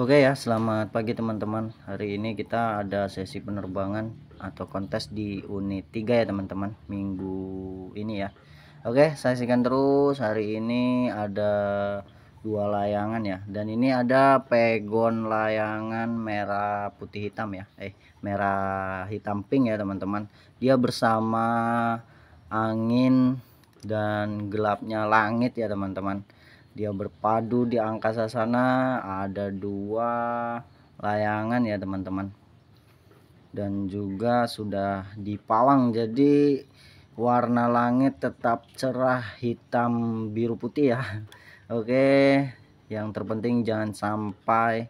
Oke ya, selamat pagi teman-teman. Hari ini kita ada sesi penerbangan atau kontes di unit 3 ya teman-teman, minggu ini ya. Oke, okay, saksikan terus. Hari ini ada dua layangan ya. Dan ini ada pegon layangan merah putih hitam ya. Eh, merah hitam pink ya teman-teman. Dia bersama angin dan gelapnya langit ya teman-teman dia berpadu di angkasa sana ada dua layangan ya teman-teman dan juga sudah dipawang jadi warna langit tetap cerah hitam biru putih ya Oke yang terpenting jangan sampai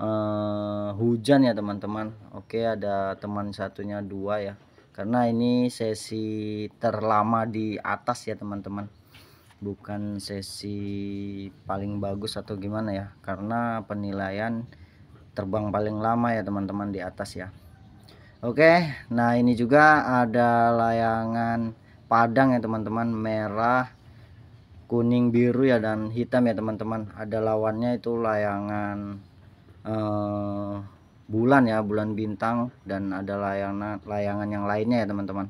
uh, hujan ya teman-teman Oke ada teman satunya dua ya karena ini sesi terlama di atas ya teman-teman bukan sesi paling bagus atau gimana ya karena penilaian terbang paling lama ya teman-teman di atas ya Oke nah ini juga ada layangan padang ya teman-teman merah kuning biru ya dan hitam ya teman-teman ada lawannya itu layangan eh, bulan ya bulan bintang dan ada layangan layangan yang lainnya ya teman-teman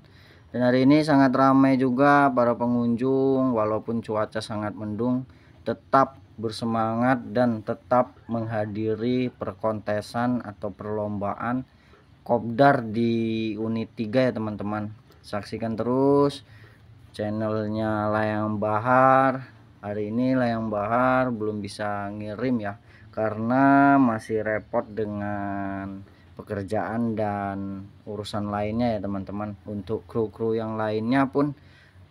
dan hari ini sangat ramai juga para pengunjung walaupun cuaca sangat mendung tetap bersemangat dan tetap menghadiri perkontesan atau perlombaan kopdar di unit 3 ya teman-teman. Saksikan terus channelnya Layang Bahar. Hari ini Layang Bahar belum bisa ngirim ya karena masih repot dengan pekerjaan dan urusan lainnya ya teman-teman untuk kru-kru yang lainnya pun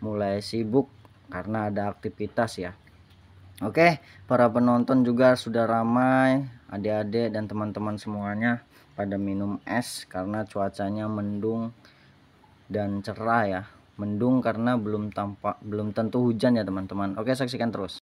mulai sibuk karena ada aktivitas ya Oke para penonton juga sudah ramai adik-adik dan teman-teman semuanya pada minum es karena cuacanya mendung dan cerah ya mendung karena belum tampak belum tentu hujan ya teman-teman Oke saksikan terus